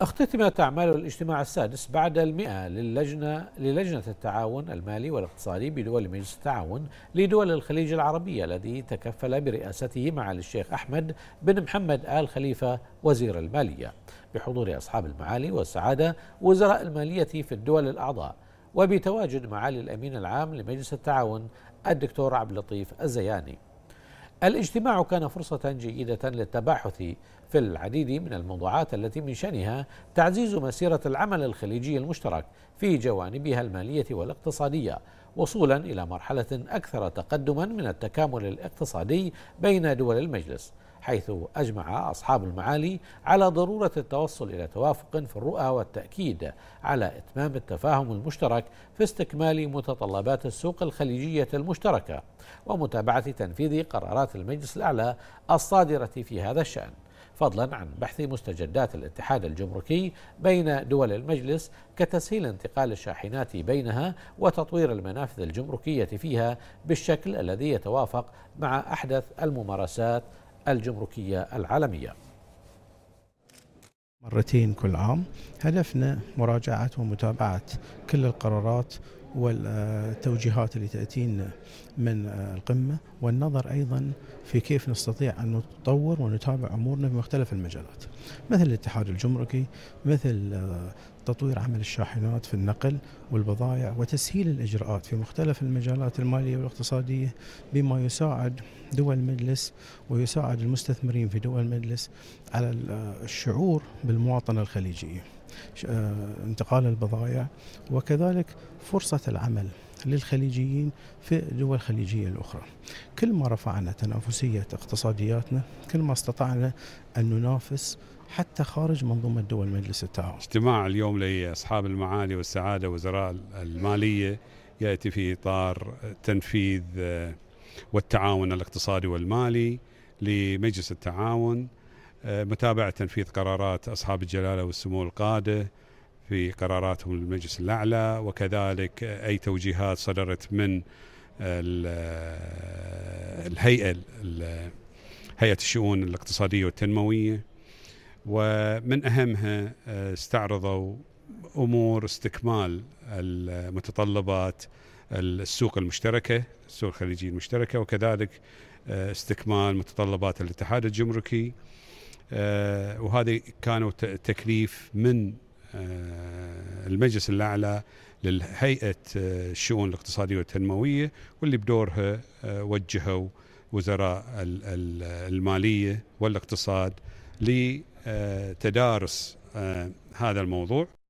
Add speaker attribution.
Speaker 1: اختتمت أعمال الاجتماع السادس بعد المئة للجنة, للجنة التعاون المالي والاقتصادي بدول مجلس التعاون لدول الخليج العربية الذي تكفل برئاسته معالي الشيخ أحمد بن محمد آل خليفة وزير المالية بحضور أصحاب المعالي والسعادة وزراء المالية في الدول الأعضاء وبتواجد معالي الأمين العام لمجلس التعاون الدكتور عبد اللطيف الزياني الاجتماع كان فرصة جيدة للتباحث في العديد من الموضوعات التي من شأنها تعزيز مسيرة العمل الخليجي المشترك في جوانبها المالية والاقتصادية وصولا إلى مرحلة أكثر تقدما من التكامل الاقتصادي بين دول المجلس حيث أجمع أصحاب المعالي على ضرورة التوصل إلى توافق في الرؤى والتأكيد على إتمام التفاهم المشترك في استكمال متطلبات السوق الخليجية المشتركة ومتابعة تنفيذ قرارات المجلس الأعلى الصادرة في هذا الشأن فضلا عن بحث مستجدات الاتحاد الجمركي بين دول المجلس كتسهيل انتقال الشاحنات بينها وتطوير المنافذ الجمركيه فيها بالشكل الذي يتوافق مع احدث الممارسات الجمركية العالمية
Speaker 2: مرتين كل عام هدفنا مراجعة ومتابعة كل القرارات والتوجيهات اللي تأتينا من القمة والنظر أيضا في كيف نستطيع أن نتطور ونتابع أمورنا في مختلف المجالات مثل الاتحاد الجمركي مثل تطوير عمل الشاحنات في النقل والبضائع وتسهيل الإجراءات في مختلف المجالات المالية والاقتصادية بما يساعد دول المجلس ويساعد المستثمرين في دول المجلس على الشعور بالمواطنة الخليجية آه، انتقال البضائع وكذلك فرصة العمل للخليجيين في الدول الخليجية الأخرى كل ما رفعنا تنافسية اقتصادياتنا كل ما استطعنا أن ننافس حتى خارج منظومة دول مجلس التعاون
Speaker 3: اجتماع اليوم لأصحاب المعالي والسعادة وزراء المالية يأتي في إطار تنفيذ آه، والتعاون الاقتصادي والمالي لمجلس التعاون آه، متابعة تنفيذ قرارات أصحاب الجلالة والسمو القادة في قراراتهم المجلس الأعلى وكذلك أي توجيهات صدرت من آه، الهيئة هيئة الشؤون الاقتصادية والتنموية ومن اهمها آه، استعرضوا امور استكمال المتطلبات السوق المشتركه، السوق الخليجيه المشتركه وكذلك آه، استكمال متطلبات الاتحاد الجمركي آه، وهذه كانوا تكليف من المجلس الاعلى للهيئه الشؤون الاقتصاديه والتنمويه واللي بدورها وجهوا وزراء الماليه والاقتصاد ل آه، تدارس آه، هذا الموضوع